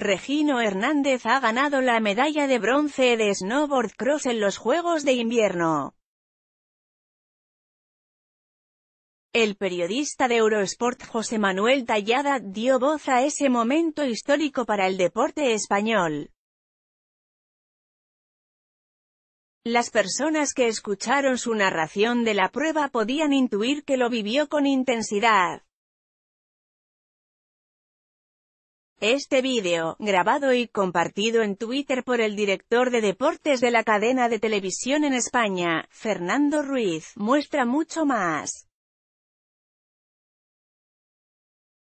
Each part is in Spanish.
Regino Hernández ha ganado la medalla de bronce de snowboard cross en los Juegos de Invierno. El periodista de Eurosport José Manuel Tallada dio voz a ese momento histórico para el deporte español. Las personas que escucharon su narración de la prueba podían intuir que lo vivió con intensidad. Este vídeo, grabado y compartido en Twitter por el director de deportes de la cadena de televisión en España, Fernando Ruiz, muestra mucho más.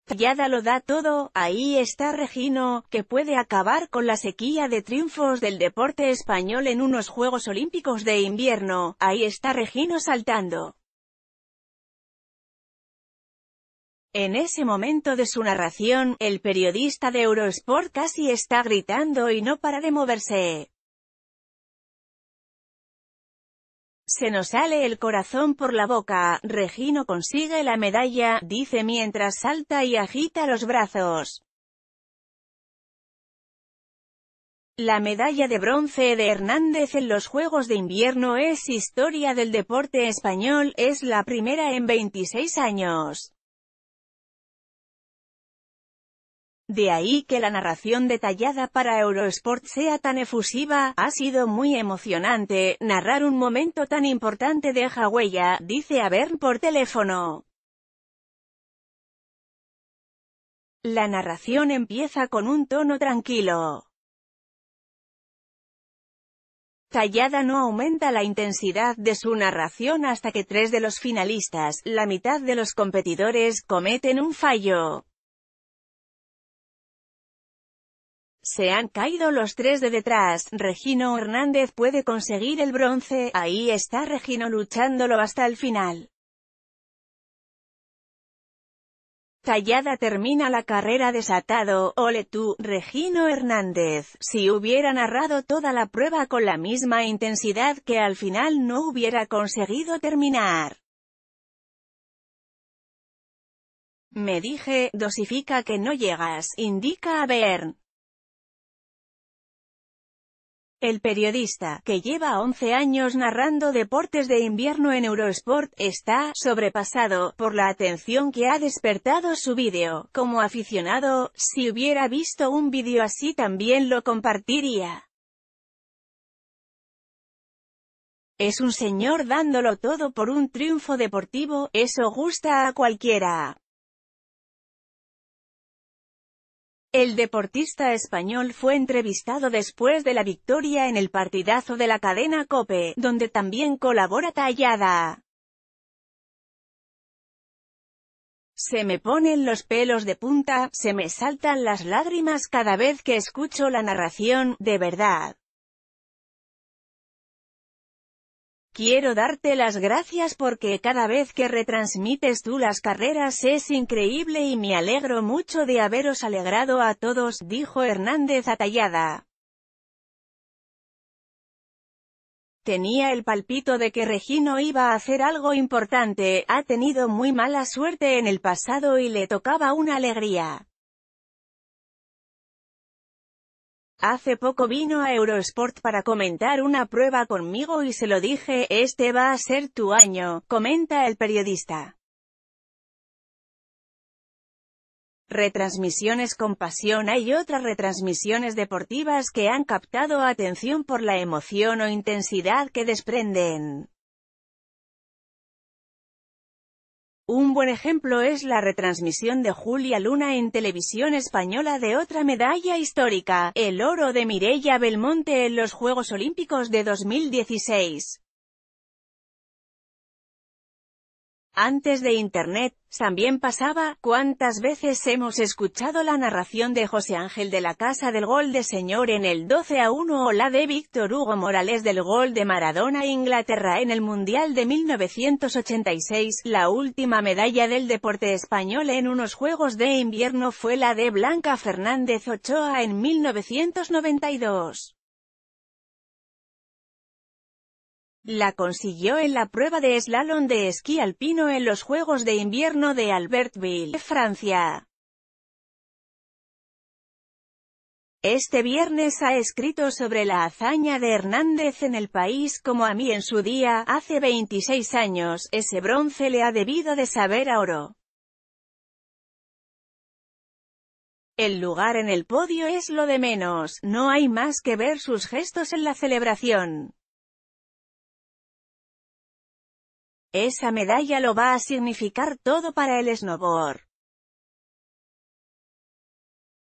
da lo da todo, ahí está Regino, que puede acabar con la sequía de triunfos del deporte español en unos Juegos Olímpicos de invierno, ahí está Regino saltando. En ese momento de su narración, el periodista de Eurosport casi está gritando y no para de moverse. Se nos sale el corazón por la boca, Regino consigue la medalla, dice mientras salta y agita los brazos. La medalla de bronce de Hernández en los Juegos de Invierno es historia del deporte español, es la primera en 26 años. De ahí que la narración detallada para Eurosport sea tan efusiva, ha sido muy emocionante, narrar un momento tan importante deja huella, dice Avern por teléfono. La narración empieza con un tono tranquilo. Tallada no aumenta la intensidad de su narración hasta que tres de los finalistas, la mitad de los competidores, cometen un fallo. Se han caído los tres de detrás, Regino Hernández puede conseguir el bronce, ahí está Regino luchándolo hasta el final. Tallada termina la carrera desatado, ole tú, Regino Hernández, si hubiera narrado toda la prueba con la misma intensidad que al final no hubiera conseguido terminar. Me dije, dosifica que no llegas, indica a Bern. El periodista, que lleva 11 años narrando deportes de invierno en Eurosport, está sobrepasado por la atención que ha despertado su vídeo. Como aficionado, si hubiera visto un vídeo así también lo compartiría. Es un señor dándolo todo por un triunfo deportivo, eso gusta a cualquiera. El deportista español fue entrevistado después de la victoria en el partidazo de la cadena COPE, donde también colabora Tallada. Se me ponen los pelos de punta, se me saltan las lágrimas cada vez que escucho la narración, de verdad. Quiero darte las gracias porque cada vez que retransmites tú las carreras es increíble y me alegro mucho de haberos alegrado a todos, dijo Hernández Atallada. Tenía el palpito de que Regino iba a hacer algo importante, ha tenido muy mala suerte en el pasado y le tocaba una alegría. Hace poco vino a Eurosport para comentar una prueba conmigo y se lo dije, este va a ser tu año, comenta el periodista. Retransmisiones con pasión Hay otras retransmisiones deportivas que han captado atención por la emoción o intensidad que desprenden. Un buen ejemplo es la retransmisión de Julia Luna en televisión española de otra medalla histórica, el oro de Mireia Belmonte en los Juegos Olímpicos de 2016. Antes de Internet, también pasaba, ¿cuántas veces hemos escuchado la narración de José Ángel de la Casa del gol de señor en el 12 a 1 o la de Víctor Hugo Morales del gol de Maradona Inglaterra en el Mundial de 1986? La última medalla del deporte español en unos Juegos de Invierno fue la de Blanca Fernández Ochoa en 1992. La consiguió en la prueba de slalom de esquí alpino en los Juegos de Invierno de Albertville, Francia. Este viernes ha escrito sobre la hazaña de Hernández en el país como a mí en su día, hace 26 años, ese bronce le ha debido de saber a oro. El lugar en el podio es lo de menos, no hay más que ver sus gestos en la celebración. Esa medalla lo va a significar todo para el snowboard.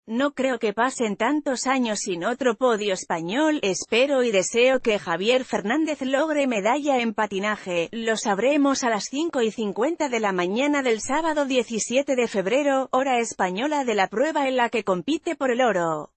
No creo que pasen tantos años sin otro podio español, espero y deseo que Javier Fernández logre medalla en patinaje, lo sabremos a las 5 y 50 de la mañana del sábado 17 de febrero, hora española de la prueba en la que compite por el oro.